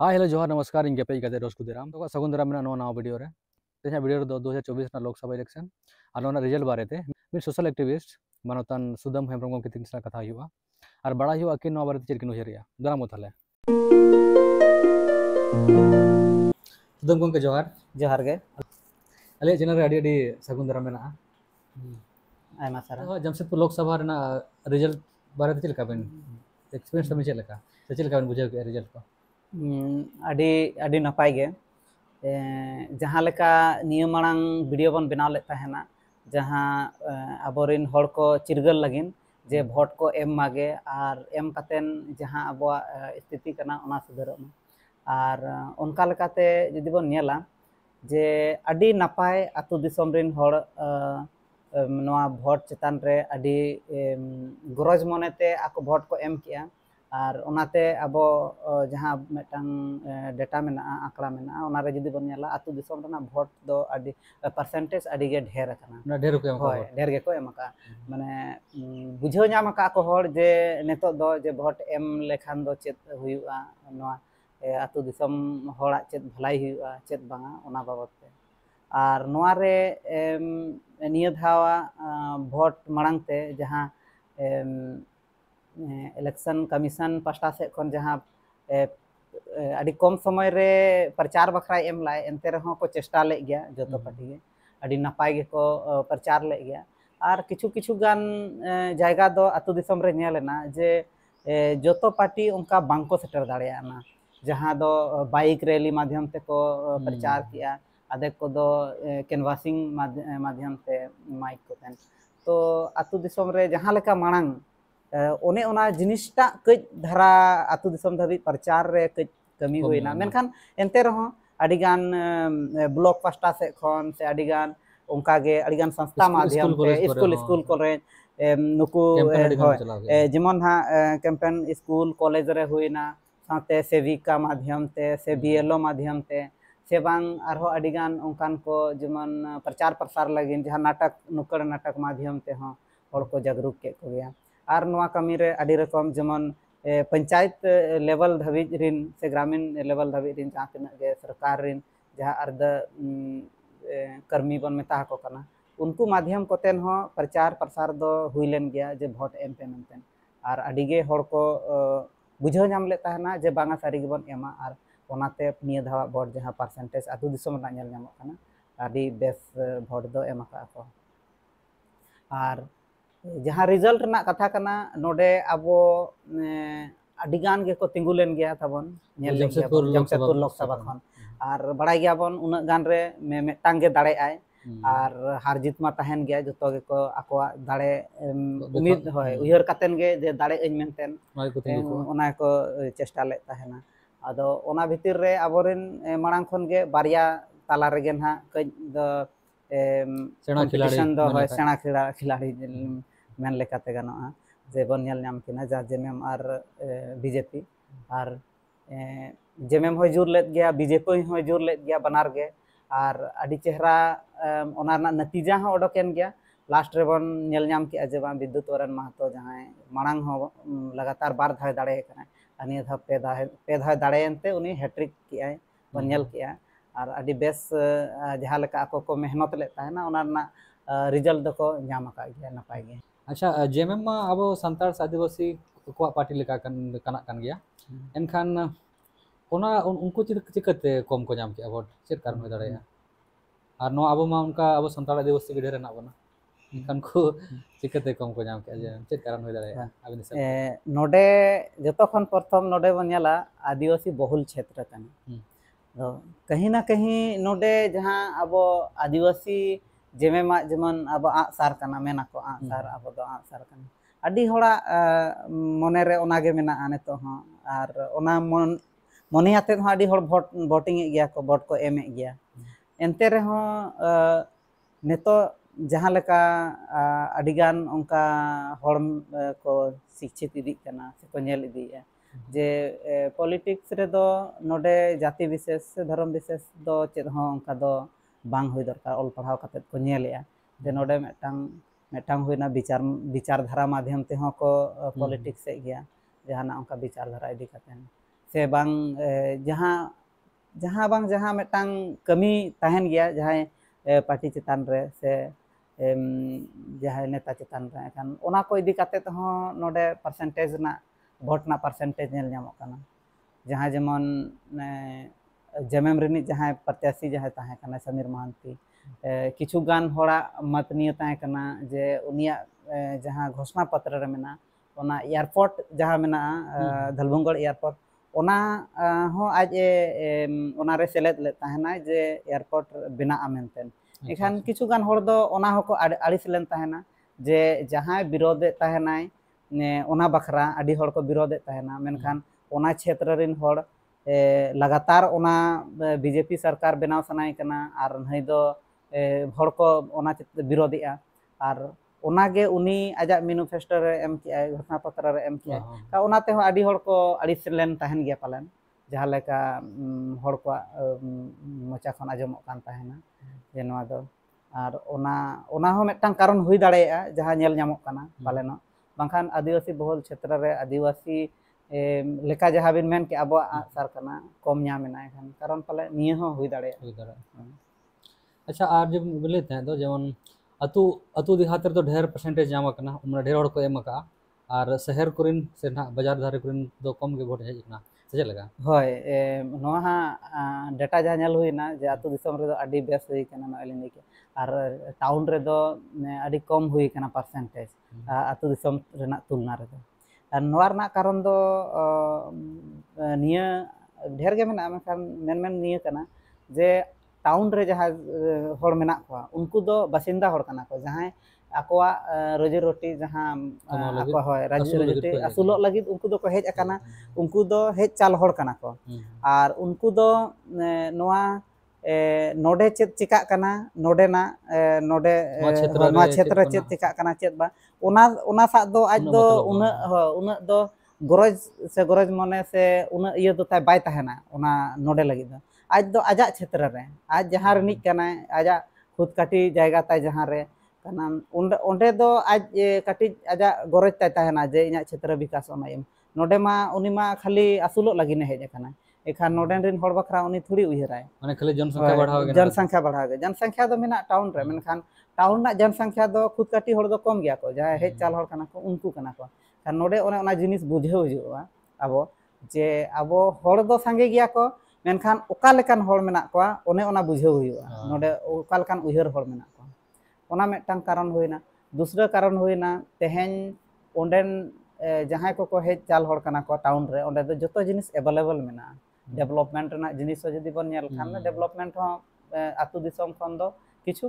ಹಾಂ ಹಲೋ ಜೋಹರ್ ನಮಸ್ಕಾರ ಹಿಂಗೆ ಪೈ ಗದೆ ರೋಸ್ ಕುದಿರಾಮ್ ತಗೋ ಸಗುಂದರಾಮನ ಅನ್ನೋ ನಾವು ವಿಡಿಯೋ ರೇ तेजा वीडियो तो दो हज़ार चौबीस ना लोकसभा इलेक्शन और ना रिजल्ट बारे थे मेरे सोशल एक्टिविस्ट मनोतन सुदम हेम्रम गमके तीन साल कथा हुआ और बड़ा हुआ कि बारे में चेकिन उजेर दराम ताले सुदम गमके जोहार जोहार गे अले चैनल रे सगुन दराम मेना जमशेदपुर लोकसभा रिजल्ट बारे में चलका बेन एक्सपीरियंस चलका चलका बुझे रिजल्ट को नपाय जहाँलेंग भिडियो बन बनावना जहाँ अब चिरगल लगे जे हम्म। भोट को एम मागे और एम जहाँ अब स्थिति करना सुधर और उनका जी बन जे नपाय अतुम भोट चितान रे गरज मनते भोट को एम किया ᱟᱨ ᱚᱱᱟᱛᱮ ᱟᱵᱚ ᱡᱟᱦᱟᱸ ᱢᱤᱫᱴᱟᱝ ᱰᱮᱴᱟ ᱢᱮᱱᱟᱜᱼᱟ ᱟᱸᱠᱲᱟ ᱢᱮᱱᱟᱜᱼᱟ ᱚᱱᱟᱨᱮ ᱡᱩᱫᱤ ᱵᱚᱱ ᱧᱮᱞᱟ ᱟᱛᱳ ᱫᱤᱥᱚᱢ ᱨᱮᱱᱟᱜ ᱵᱷᱳᱴ ᱫᱚ ᱟᱹᱰᱤ ᱯᱟᱨᱥᱮᱱᱴᱮᱡᱽ ᱟᱹᱰᱤᱜᱮ ᱰᱷᱮᱨ ᱟᱠᱟᱱᱟ ᱰᱷᱮᱨ ᱠᱚ ᱦᱳᱭ ᱰᱷᱮᱨ ᱜᱮᱠᱚ ᱮᱢ ᱟᱠᱟᱜᱼᱟ ᱢᱟᱱᱮ ᱵᱩᱡᱷᱟᱹᱣ ᱧᱟᱢ ᱟᱠᱟᱜ ᱠᱚ ᱦᱚᱲ ᱡᱮ ᱱᱤᱛᱚᱜ ᱫᱚ ᱡᱮ ᱵᱷᱳᱴ ᱮᱢ ᱞᱮᱠᱷᱟᱱ ᱫᱚ ᱪᱮᱫ ᱦᱩᱭᱩᱜᱼᱟ ᱱᱚᱣᱟ ᱟᱛᱳ ᱫᱤᱥᱚᱢ ᱦᱚᱲᱟᱜ ᱪᱮᱫ ᱵᱷᱟᱹᱞᱟᱭ ᱦᱩᱭᱩᱜᱼᱟ ᱪᱮᱫ ᱵᱟᱝᱟ ᱚᱱᱟ ᱵᱟᱵᱚᱫ ᱛᱮ ᱟᱨ ᱱᱚᱣᱟ ᱨᱮ ᱱᱤᱭᱟᱹ ᱫᱷᱟᱣᱟᱜ ᱵᱷᱳᱴ ᱢᱟᱲᱟᱝ ᱛᱮ ᱡᱟᱦᱟᱸ इलेक्शन कमीशन पास्टा सब खन जहाँ अभी कम समय रे प्रचार बखरा एम लाए एनते को चेष्टा ले गया जो तो पार्टी के अभी नपाय को प्रचार ले गया और किचु किछु गान जगह दो अतु दिसम रे नेलना जे जो तो पार्टी उनका बांको सेटर दाड़ेना जहाँ दो बाइक रैली माध्यम से को प्रचार किया अधेक को दो कैनवासिंग माध्यम से माइक को तो अतु दिसम रे जहाँ लेका मांग ओने ओना जिनिसटा कज धारा आतु दिसम धाबी प्रचार रे कज कमी होइना मेनखान एंते रहो आडी ब्लॉक पास्टा से खन से आडी गान ओंका गे संस्था माध्यम स्कूल स्कूल हाँ। करे नुकु जिमन हा कैंपेन स्कूल कॉलेज रे होइना साते सेविका माध्यम ते से बीएलओ माध्यम ते से बांग आर हो आडी गान को जिमन प्रचार प्रसार लगे जहा नाटक नुकर नाटक माध्यम ते हो और को जागरूक के को गया कमी ᱱᱚᱣᱟ ᱠᱟᱹᱢᱤ ᱨᱮ ᱟᱹᱰᱤ ᱨᱚᱠᱚᱢ ᱡᱮᱢᱚᱱ ᱯᱚᱧᱪᱟᱭᱮᱛ ᱞᱮᱵᱮᱞ ᱫᱷᱟᱹᱵᱤᱡ ᱨᱤᱱ ᱥᱮ ᱜᱨᱟᱢᱤᱱ ᱞᱮᱵᱮᱞ ᱫᱷᱟᱹᱵᱤᱡ ᱨᱤᱱ ᱡᱟᱦᱟᱸ कर्मी बन मेता को करना उनको माध्यम को तेन हो प्रचार प्रसार दो हुई लेन गया जे भोट एम पे मनते और अडीगे को बुझे नाम लेना जे बांगा सारी बन एमा और ओनाते निये धावा भोट जहाँ पार्सेंटेज आतु दिसम ना नेल नामो करना आदि बेस भोट दो एमा का को और जहाँ रिजल्ट कथा करना नोडे अब अडीगान के को तिंगुलेन गया था बन जमशेदपुर लोकसभा खान और बड़ा गया बन उन गान रे में में टांगे दाढ़े आए और हम्म। हार जीत मा तहन गया जो तो के को आको तो दाढ़े उम्मीद होए हम्म। उधर कतन के जे दारे इन में तन उन्हें को चेष्टा ले तहन अदो उन्हें भीतर रे अब और इन मरांग खोन के बारिया ताला रे गेन कई द सेना खिलाड़ी मेनते जे कि जेमेम और बीजेपी और जेमेम जोर ले बीजेपी जोर ले बनारे और अभी चेहरा नतीजा उडोकन गया लास्ट रेबाम जे बा विद्युत वरें महतो जहाँ मांग लगातार बार दाव दाड़ेन नीय दौ पे दौ दाड़ेनते हेट्रिक किए बनल के और अभी बेस जहाँ को मेहनत लेना रिजल्ट को नाम नपाय अच्छा जेमे अब सानस आदिवासी हम्म। को पार्टी हम्म। लेकिन हम्म। एनखान उनको चिकाते कम को नाम भोट चेद कारण हो दें अब अब सान आदिवासी गिडे बना चिकाते कम को नाम चेद कारण हो जो ना आदिवासी बहुल क्षेत्र तो कहीं ना कहीं ना अब आदिवासी जेमेम जेमन अब आँसारना मे को आँसार अब आँसार मनरे नित मन मन भोट भोटिंग गया को भोट को एम गया एनते रहे नित जहाँ अंका हम को शिक्षित इदिना से को नेल इदिए जे पॉलिटिक्स रे दो नोडे जाति विशेष धर्म विशेष दो चेहरा अंका दो बांग दरकार ऑल पढ़ाव को नियले आ देन ओडे विचार विचार माध्यम ते हो पॉलिटिक्स जहाँ ना उनका विचार धारा से बांग जहाँ कमी तहन गया जहाँ पार्टी चितान रहे से जहाँ नेता चितान रहे कन उनको इधर करते तो हो नोडे परसेंटेज ना बहुत ना परसेंटेज नहीं जेमएम जहाँ प्रत्याशी जहाँ समीर महंती किचु गान हड़ा मतनियों जे उन जहाँ घोषणा पत्र एयरपोर्ट जहाँ मे धलभुंगड़ एयरपोर्ट आज सेलेद जे एयरपोर्ट बनाते इखान कि गान आड़ीसना जे जहाँ विरोधे तहना बाखरा अभी विरोधे तहना मेखान क्षेत्र रिन हड़ लगातार ओना बीजेपी सरकार बनाव सनाय और नई दो हर को ओना और ओनागे उनी आज मैनिफेस्टो एम घोषणा पत्र एम हाँ। आडी तहन गया पालन जहां को मोचा खन आजम कान कारण हो मेटांग कारण हुई हाँ। पालन बाखान आदिवासी बहुल क्षेत्र आदिवासी लेखा जहाँ बीन मेन के अब आसार करना कम नाम कारण पाले निये हो हुई हुई अच्छा और जब बोले थे तो जेमन अतु अतु तो ढेर परसेंटेज नाम करना ढेर और को एम का और शहर कोरिन से ना बाजार धारे कोरिन तो कम के वोट है जितना से लगा हाँ, डेटा जहाँ नल हुई ना जे अतु तो बेस हुई करना ना और टाउन कम होना करना तुलना रहा ᱟᱨ ᱱᱚᱣᱟ ᱨᱮᱱᱟᱜ ᱠᱟᱨᱚᱱ जे टाउन जहाँ मे उनको दो बासिंदा को जहाँ आप रोजी रोटी जहाँ आकवा रोजी रोटी असुलक उनको दो को हेज उनको दो हेज चाल को आर उनको दो नोआ नोडे चेत चिका कना नोडे ना नोडे क्षेत्र क्षेत्र चिका कना बा गरज से गरज मने से उतना बैना नोडे लगे आज तो आज क्षेत्र में आज जहाँ रिनी आजा खुद काटी जैगा तहारा आज काटी आजा गरज तेना जे इन क्षेत्र विकास नोडेमा उनमा खाली आसूल लगे हजना एखान नोडे बखरा थोड़ी उ जनसंख्या जनसंख्या जनसंख्या तो मे टाउन मेखान ᱴᱟᱣᱩᱱ ᱨᱮᱱᱟᱜ ᱡᱚᱱᱥᱚᱝᱠᱷᱟ ᱫᱚ ᱠᱷᱩᱫ ᱠᱟᱹᱴᱤᱡ ᱦᱚᱲ ᱫᱚ ᱠᱚᱢ ᱜᱮᱭᱟ ᱠᱚ ᱡᱟᱦᱟᱸᱭ ᱦᱮᱡ ᱪᱟᱞ ᱦᱚᱲ ᱠᱟᱱᱟ ᱠᱚ ᱩᱱᱠᱩ ᱠᱟᱱᱟ ᱠᱚ ᱠᱷᱟᱱ ᱱᱚᱰᱮ ᱚᱱᱮ ᱚᱱᱟ ᱡᱤᱱᱤᱥ ᱵᱩᱡᱷᱟᱹᱣ ᱦᱩᱭᱩᱜᱼᱟ ᱟᱵᱚ ᱡᱮ ᱟᱵᱚ ᱦᱚᱲ ᱫᱚ ᱥᱟᱸᱜᱮ ᱜᱮᱭᱟ ᱠᱚ ᱢᱮᱱᱠᱷᱟᱱ ᱚᱠᱟ ᱞᱮᱠᱟᱱ ᱦᱚᱲ ᱢᱮᱱᱟᱜ ᱠᱚᱣᱟ ᱚᱱᱮ ᱚᱱᱟ ᱵᱩᱡᱷᱟᱹᱣ ᱦᱩᱭᱩᱜᱼᱟ ᱱᱚᱰᱮ ᱚᱠᱟ ᱞᱮᱠᱟᱱ ᱩᱭᱦᱟᱹᱨ ᱦᱚᱲ ᱢᱮᱱᱟᱜ ᱠᱚᱣᱟ ᱚᱱᱟ ᱢᱤᱫᱴᱟᱝ ᱠᱟᱨᱚᱱ ᱦᱩᱭᱱᱟ ᱫᱩᱥᱨᱟ ᱠᱟᱨᱚᱱ ᱦᱩᱭᱱᱟ ᱛᱮᱦᱮᱧ ᱚᱸᱰᱮᱱ ᱡᱟᱦᱟᱸᱭ ᱠᱚᱠᱚ ᱦᱮᱡ ᱪᱟᱞ ᱦᱚᱲ ᱠᱟᱱᱟ ᱠᱚ ᱴᱟᱣᱩᱱ ᱨᱮ ᱚᱸᱰᱮ ᱫᱚ ᱡᱚᱛᱚ ᱡᱤᱱᱤᱥ ᱮᱵᱮᱞᱮᱵᱮᱞ ᱢᱮᱱᱟᱜᱼᱟ ᱰᱮᱵᱷᱞᱚᱯᱢᱮᱱᱴ ᱨᱮᱱᱟᱜ ᱡᱤᱱᱤᱥ ᱦᱚᱸ ᱡᱩᱫᱤ ᱵᱚᱱ ᱧᱮᱞ ᱠᱷᱟᱱ ᱰᱮᱵᱷᱞᱚᱯᱢᱮᱱᱴ ᱦᱚᱸ ᱟᱹᱛᱩ ᱫᱤᱥᱚᱢ ᱠᱷᱚᱱ ᱫᱚ ᱠᱤᱪᱷᱩ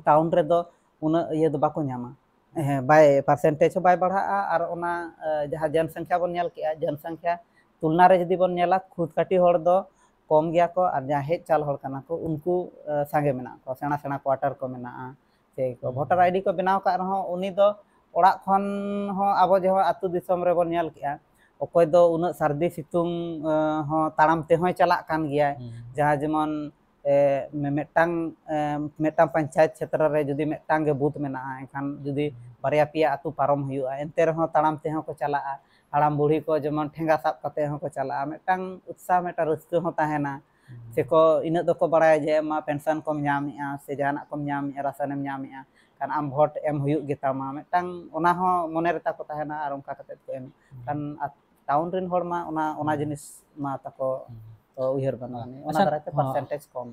टाउन रेदो उन ये पार्सेंटेज बै बढ़ा और जहाँ जनसंख्या बन के जनसंख्या तुलना रे जदी बन खुद काटी होड़ दो कम गया को और जहाँ हेज चाल को उनको सागे मे को सेना सेना क्वार्टर को मेना से को वोटर आईडी को बनाव का रहो उनी अब जो आतु के ओकोय उन सर्दी सितुम तड़ाम चलाक गया जहाँ जेमन मेटंग पंचायत क्षेत्र रे जुदी मेटंग के बूथ में एखान जुदी बारया पिया अतु पारम हुआ एनते रहो को चला हाड़ाम बुढ़ी को जेमन ठेंगा साब कते को चला मेटंग उत्साह मेटा रस्के से को इना दो को जे मा पेंशन को से जाना को राशन नामेआ कान आम भोट एम हुयुग गेतामा मेटंग रेता को और उनका कते एम कान टाउन रिन जिनिस मा तको हाँ। अच्छा, हाँ।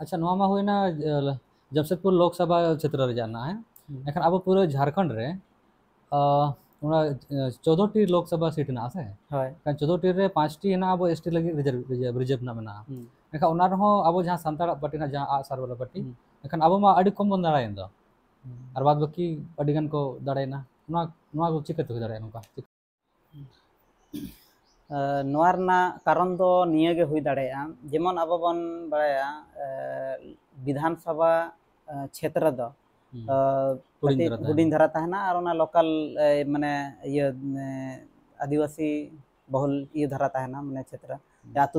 अच्छा, जमशेदपुर लोकसभा क्षेत्र जाना है एखन हम्म। अब पूरे झारखंड रे चौदह टी लोकसभा सीट ना से चौदह टी रे पाँच टी अब एस टी लगे रिजर्व रिजर्व रिजर्व ना मना एखन हम्म। अब जहाँ सांताड़ पार्टी ना जहाँ आसार वाला पार्टी एखन हम्म। अब कम बन दाड़ा दो और बाद बाकी अड़ी गन को दाड़ायना ना ना को चिकत को कारणगे हो दिन अब बन बड़ा विधानसभा क्षेत्र हूँ धारा और लोकल माने ये आदिवासी बहुल ये धारा तेना मे क्षेत्र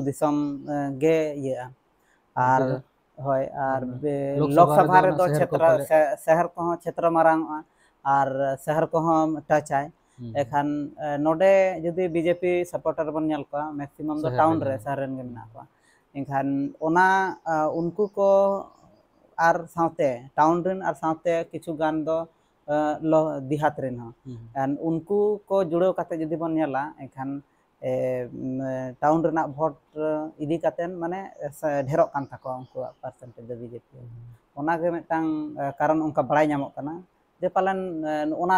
दिसम गे ये आर होय आर लोकसभा क्षेत्र शहर को क्षेत्र मारा और शहर को टच आए हम्म। एखान नोडे जुदी बीजेपी सपोर्टर बन मैक्सिमम तो टाउन रे शहर इनखान ओना उनकु को आर साउते टाउन रिन आर साउते किछु गान दो लो दिहात रिन हो हम्म। एन उनकु को जुड़ो काते जुदी बन नियला एखान ए, टाउन रिना भोट इदी काते माने ढेरो कान थाको उनकु पर्सेंटेज बीजेपी ओना के मेटांग कारण उनका बड़ाई नामो कना जे पालन ओना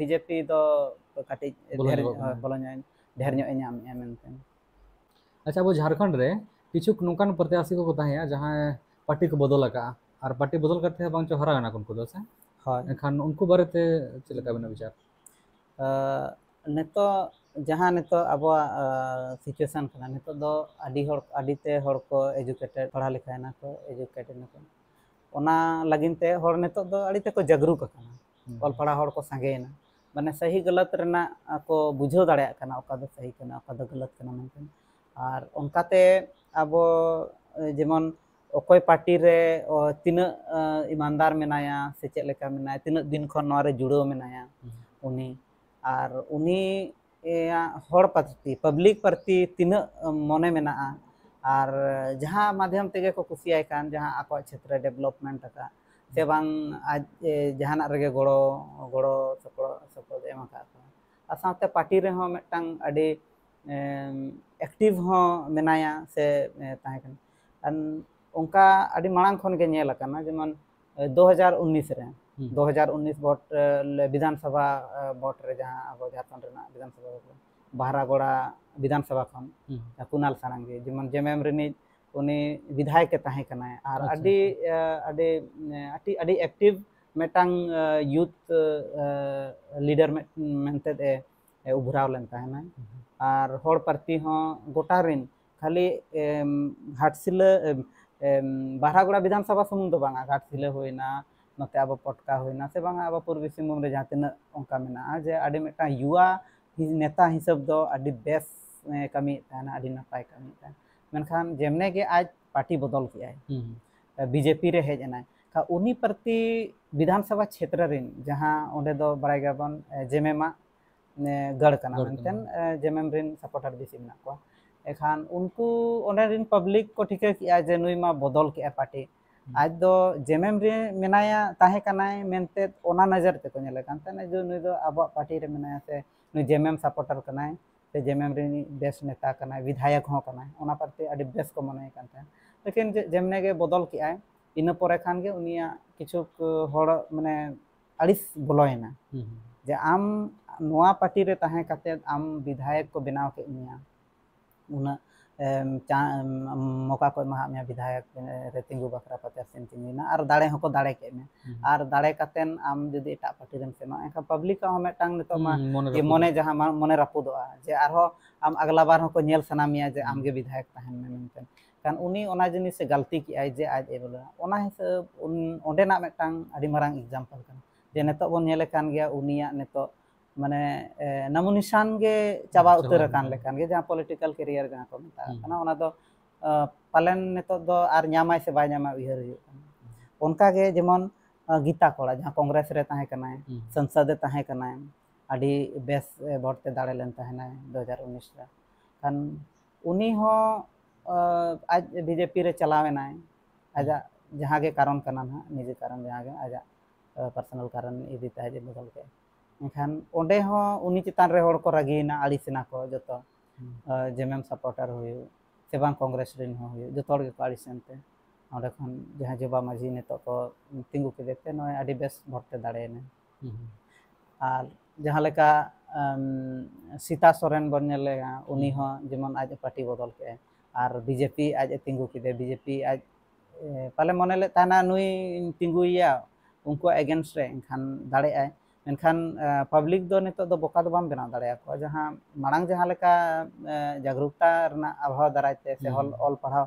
बीजेपी दो ढेर अच्छा वो झारखंड रे किछु नुकन प्रत्याशी को ताहे पार्टी को बदल लगा आर पार्टी बदल करते हैं बांचो हरा उनको बारे ते चलका बिना विचार अ नेतो जहां नेतो अबो सिचुएशन नेतो दो आडी होड़ आडी ते होड़ को एजुकेटेड पढ़ा लिखा है ना को एजुकेटेड ना को नितो जगरूक अलपड़ा सागेना मैंने सही गलत को बुझे दाखा सही गलत और उनकाते अब जेमन अकय पार्टी रे तना ईमानदार मेया से चलना मेना तना दिन खनारे जुड़ा मेया उन्नी पार्टी पब्लिक प्रति तीना मने मेना ᱟᱨ ᱡᱟᱦᱟᱸ ᱢᱟᱫᱽᱫᱷᱚᱢ ᱛᱮᱜᱮ ᱠᱚ ᱠᱩᱥᱤᱭᱟᱭ ᱠᱟᱱ ᱡᱟᱦᱟᱸ ᱟᱠᱚᱣᱟᱜ ᱪᱷᱮᱛᱨᱮ ᱰᱮᱵᱷᱞᱚᱯᱢᱮᱱᱴ ᱟᱠᱟᱫ ᱥᱮ ᱵᱟᱝ ᱟᱡ ᱡᱟᱦᱟᱱᱟᱜ ᱨᱮᱜᱮ ᱜᱚᱲᱚ ᱜᱚᱲᱚ ᱥᱚᱯᱚᱦᱚᱫ ᱥᱚᱯᱚᱦᱚᱫ ᱮᱢ ᱟᱠᱟᱫ ᱠᱚᱣᱟ ᱟᱨ ᱥᱟᱶᱛᱮ ᱯᱟᱨᱴᱤ ᱨᱮᱦᱚᱸ ᱢᱤᱫᱴᱟᱝ ᱟᱹᱰᱤ ᱮᱠᱴᱤᱵᱽ ᱦᱚᱸ ᱢᱮᱱᱟᱭᱟ ᱥᱮ ᱛᱟᱦᱮᱸ ᱠᱟᱱᱟ ᱟᱨ उनका अभी मांग खन के नेल करना जेमन 2019 रे 2019 भोट विधानसभा भोट रे जहां अब झारखंड विधानसभा बहरागोड़ा विधानसभा खन हम्म। कुनाल सारंगे जेमन जेमएम रिनिज विधायक तहेकना अच्छा, अच्छा। एक्टिव मेटांग यूथ लीडर मेंते ए उभराव लन तहेना हम्म। आर होड़ गोटा खाली घाटसिल बहरागोड़ा विधानसभा सुमुंद तो बांगा घाटसिल होइना नते अब पटका होना से बांगा पूर्वी सिंहभूम रे जातिन ओंका मेना जे अडी युवा नेता हिसाब ᱫᱚ ᱟᱹᱰᱤ ᱵᱮᱥ ᱠᱟᱹᱢᱤᱭᱮᱫ ᱛᱟᱦᱮᱱᱟ ᱟᱹᱰᱤ ᱱᱟᱯᱟᱭ ᱠᱟᱹᱢᱤᱭᱮᱫ ᱛᱟᱦᱮᱱᱟ ᱢᱮᱱᱠᱷᱟᱱ पार्टी बदल के बीजेपी रे हेज उनी प्रति विधानसभा क्षेत्र रिन जहां ओंडे दो बड़ाई जेमेमा गढ़ कना जेमेम रिन सपोर्टर बेसी मना को एखान उनको रिन पब्लिक को ठीक किया जे नुई बदल के पार्टी आज दो जेमेम रे मेनाया ताहे कनाय मेनते ओना नजर ते को नेले जो नुई दो अब पार्टी रे मेनाया से जेम सपोर्टर कना से जेएमएम बेस नेता कना विधायक हों पारे बेस को मन लेकिन जेमने के बदल के इनपर खानगे उनिया किचुक मैंने आड़ बोलोना जे आम पार्टी आम विधायक को बनाव के उन मौका को विधायक तीगू बाखरा पता से और दाड़े को दाड़े के दाड़े कते आम जो एट पार्टी सेमा पब्लिक मने जहाँ मने रापूद जे और आम अगला बार को नेल सामिया जे आमगे विधायक तहन में कान उनी ओना गलती की आई जे आज एबल हिसाब ओडेना मेटांग आडी मारांग जे नेतो बोन गया उनिया माने नमो चाबा अच्छा, उत्तर पलिटिकल हाँ, हाँ। ले कान के हम्म। तो, पालन ने तो, तो से बाय न्यामा हम्म। उनका जेमन गीता कोला जहां कांग्रेस रे ताहे कना है हम्म। संसद बेस बोर्ड दाड़े लन ताहे ना 2019 रा कान आज बीजेपी रे चलावे ना है आजा के कारण कना निजी कारण जहां आज आजा कारण इदी ताहे जे बदल के मखान चितान रे को रागिना आलीसेना को जो तो, जेमएम सपोर्टर हुए से बा कॉग्रेस जो को आलीसनते अंडेन जहाँ जेबा माझी नित को तीगू कदेते नी बेस भोटते दाड़ेने जहाँ लेका सीता सोरेन बनले जेमन आज पार्टी बदल के और बीजेपी आज ए तीगू के बीजेपी आज पाले मन लेना नु तीगुया उनको एगेंस्ट रे इनखान दाड़ेगा मेखान पब्लिक दो नित दो बोका तो बाम बना दाड़ा जहाँ मांग जहाँ जागरूकता आबहवा दाराय से हल ऑल पढ़ा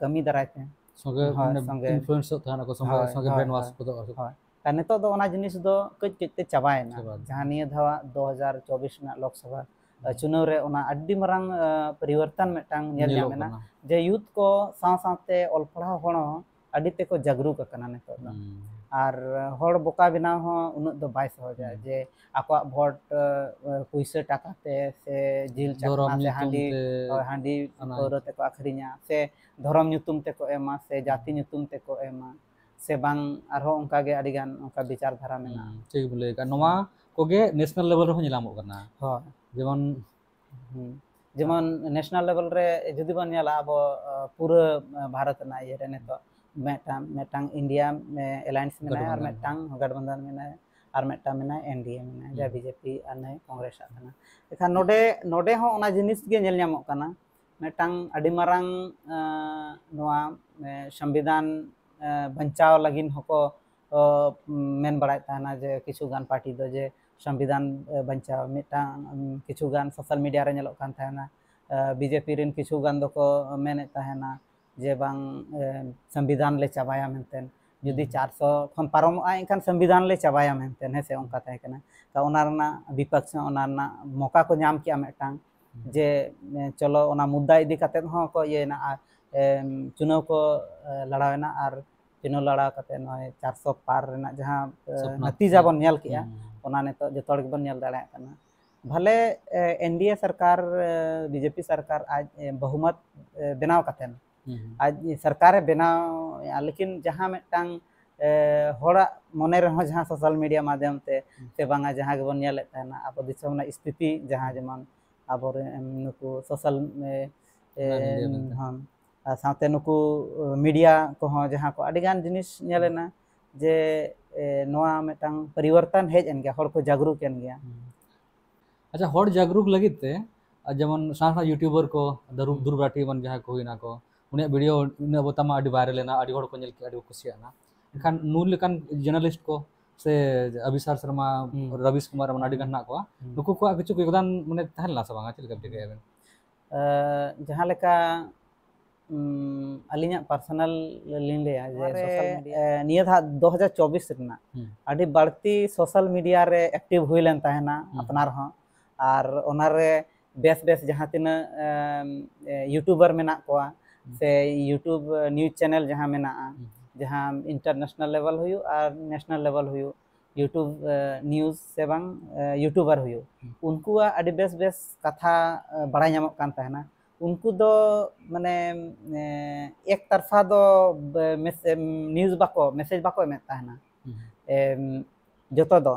कमी दाराय से नित जिनिस कहीं चाबाएना जहाँ निये दौ हजार चौबीस लोकसभा चुनाव रहा परिवर्तन जे यूथ को साथ साथ ऑलपढ़ा हड़ो जागरूक नित ᱟᱨ ᱦᱚᱲ ᱵᱚᱠᱟ ᱵᱮᱱᱟᱣ ᱦᱚᱸ ᱩᱱᱟᱹᱜ ᱫᱚ ᱵᱟᱭ ᱥᱚᱦᱚᱡᱟ ᱡᱮ ᱟᱠᱚᱣᱟᱜ ᱵᱷᱳᱴ ᱯᱩᱭᱥᱟᱹ ᱴᱟᱠᱟ ᱛᱮ ᱥᱮ ᱡᱤᱞ ᱪᱟᱠᱢᱟ ᱥᱮ ᱦᱟᱺᱰᱤ ᱦᱟᱺᱰᱤ ᱯᱟᱹᱣᱨᱟᱹ ᱛᱮᱠᱚ ᱟᱹᱠᱷᱨᱤᱧᱟ ᱥᱮ ᱫᱷᱚᱨᱚᱢ ᱧᱩᱛᱩᱢ ᱛᱮᱠᱚ ᱮᱢᱟ ᱥᱮ ᱡᱟᱹᱛᱤ ᱧᱩᱛᱩᱢ तक एमा से बांग आरो उनका गे अडिगान उनका विचार धारा में ना ठीक बोले का नोवा कोगे नेशनल लेवल रहो निलामो करना हां जेमन जेमन नेशनल लेवल रे जुदी बन नेला अब पूरा भारत ना ये रे ने तो इंडिया में एलायंस में और गठबंधन में और एन डी ए में जहाँ बीजेपी हम्म। और नए कॉग्रेस एखा नोडे नोडे हों जिनिस संविधान बचाव लगिन होको मन बड़ा जे किसुगान पार्टी जे संविधान बचाव किछुगान सोशल मीडिया बीजेपी रिन किसुगान दो को मेन जे बांग संविधान ले चाबाया मेंतेन जदि 400 खन पारम आ इनखान संविधान ले चाबाया मेंतेन हे से उनका ताय कना ता उनारना विपक्ष उनारना मौका को जाम किया मेटांग जे चलो ओना मुद्दा इदि कते हो को ये ना चुनाव को लड़ावेना आर चुनाव लड़ा कते नय 400 पार रेना जहां नतीजा बन नेल किया ओना ने तो जे तड़ बन नेल दाड़ा कना भले एनडीए सरकार बीजेपी सरकार आज बहुमत बनाव कतेना हम्म। सरकार बनाव लेकिन जहाँ मिट्टन मने जहाँ सोशल मीडिया माध्यम हम्म। से बांगा जहाँ गेल अब स्थिति जहाँ जेमन अब सोशल साथ मीडिया को हाँ, जहाँ को जिस हम्म। जे मेटांग परिवर्तन हजन को जागरूक अच्छा जागरूक लगे जमन सा यूट्यूबर को दुर्बराठी जहाँ को उन्हें वीडियो अब तम वायरल लेना अभी को अभी कुशियाना जर्नलिस्ट को से अभिसार शर्मा हम्म। रवीश कुमार रमन अभी गन्ना को नुकु हाँ। हम्म। को किछु योगदान माने तहन ला सबा चल के टिके आबेन जहां लेका अलिना पर्सनल लिन ले सोशल मीडिया निया था हम्म। सोशल मीडिया रे एक्टिव हुई लेन तहना और बेस बेस जहाँ तना यूट्यूबर मेना कोआ से यूट्यूब न्यूज चैनल जहाँ मे हम्म। जहाँ इंटरनेशनल लेवल हुई और नेशनल लेवल हुई यूट्यूब न्यूज uh, से बांग यूट्यूबर uh, हुई हम्म। उनको बेस बेस कथा uh, बढ़ाई उनको दो मैंने एक तरफा दो न्यूज um, बाको मेसेज बाको हम्म। um, जो तो दो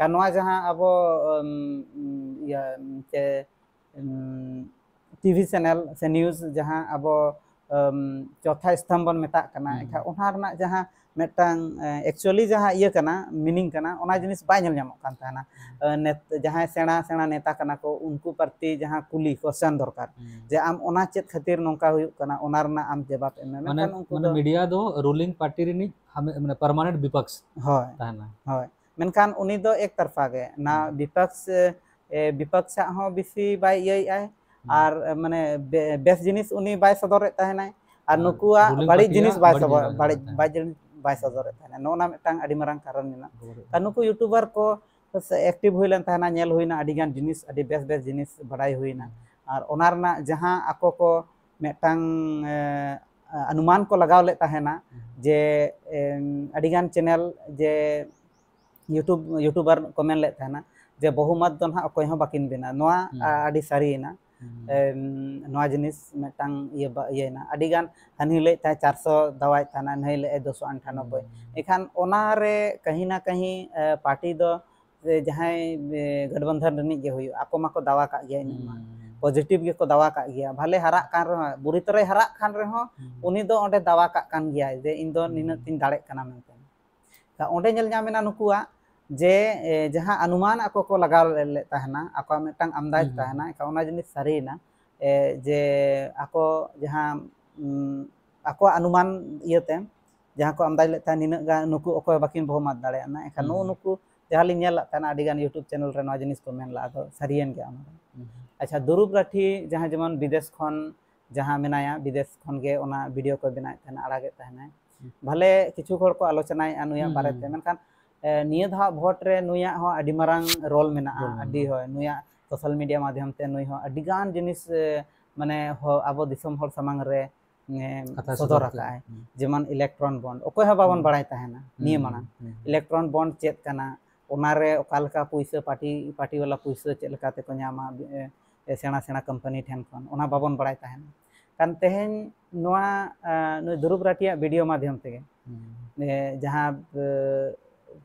जहाँ अब टीवी चैनल से न्यूज जहाँ अब चौथा स्तम्भ मतदान जहाँ मिट्टन एक्चुअली जहाँ ये करना, मीनिंग जिन बात सेना सेना नेता करना को उनको प्रति जहाँ कुली क्वेश्चन दरकार जे आम चेत खातिर नौका आम जवाब मीडिया दो रूलिंग पार्टी परमानेंट विपक्ष मनखान उनी दो एक तरफा गे ना विपक्ष विपक्ष हो बिसी और माने बेस जिनिस उनी और नुकुआ बड़ी जिनिस बाय बड़ी बाय जिनिस सदर तहेना ना कारण ना ता नुकु को एक्टिव होइलन तहेना बेस बेस जिनिस बढाई और ओनार आको को अनुमान को लगाव लेत जे अडी चैनल जे यूट्यूब यूट्यूबर को मन लेना हैं जे बहुमत दो ना अकोय हो बाकिन बिना नोआ आडी सारीना नोआ जिनिस मेटांग ये येना आडी गान हनी ले ता 400 दवाई थाना नहीं ले 298 एखान ओना रे कहीं ना कहीं पार्टी दो जहां गठबंधन रनी जे हुयो आको माको दावा का गया इनमा पॉजिटिव के को दावा का गया भले हरा कान रहो बुरी तरह हरा कान रहो उनी दो ओंडे दावा का कान गया जे इन दो निना तीन दाड़े कना मेनते का ओंडे नेल जामेना नुकुआ जे जहाँ अनुमान आको को लगाना आको मिटांग अमदाज जे आको जहाँ आको अनुमान इतम जहाँ को अमदाज लेता बाकी बहुम दाड़ा एखन जहाँ लेना यूट्यूब चैनल जिस को मेल सरियन गया हम्म। अच्छा दुरुब लाठी जहाँ जेमन विदेश खन जहाँ मेया विदेश खन के वीडियो को बनाए आड़गे हम्म। भले कि आलोचन हम्म। बारे में निये दा भोट रे रोल मेना नुया सोशल मीडिया माध्यम से नुगान हो अडी जिनिस माने हो अब दिसम हर समांग रे जेमन इलेक्ट्रॉन बॉन्ड ओकोय बाबन बड़ा तहना इलेक्ट्रन माना इलेक्ट्रॉन बॉन्ड चेत कना ओनारे पैसा पार्टी पार्टी वाला पैसा चेत को न्यामा सेना सेना कंपनी ठेन खन ओना बाबन बड़ाई तहना ᱠᱟᱱ ᱛᱮᱦᱮᱧ ᱱᱚᱣᱟ ᱱᱩᱭ ᱫᱩᱨᱩᱵ ᱨᱟᱴᱤᱭᱟᱜ ᱵᱷᱤᱰᱤᱭᱳ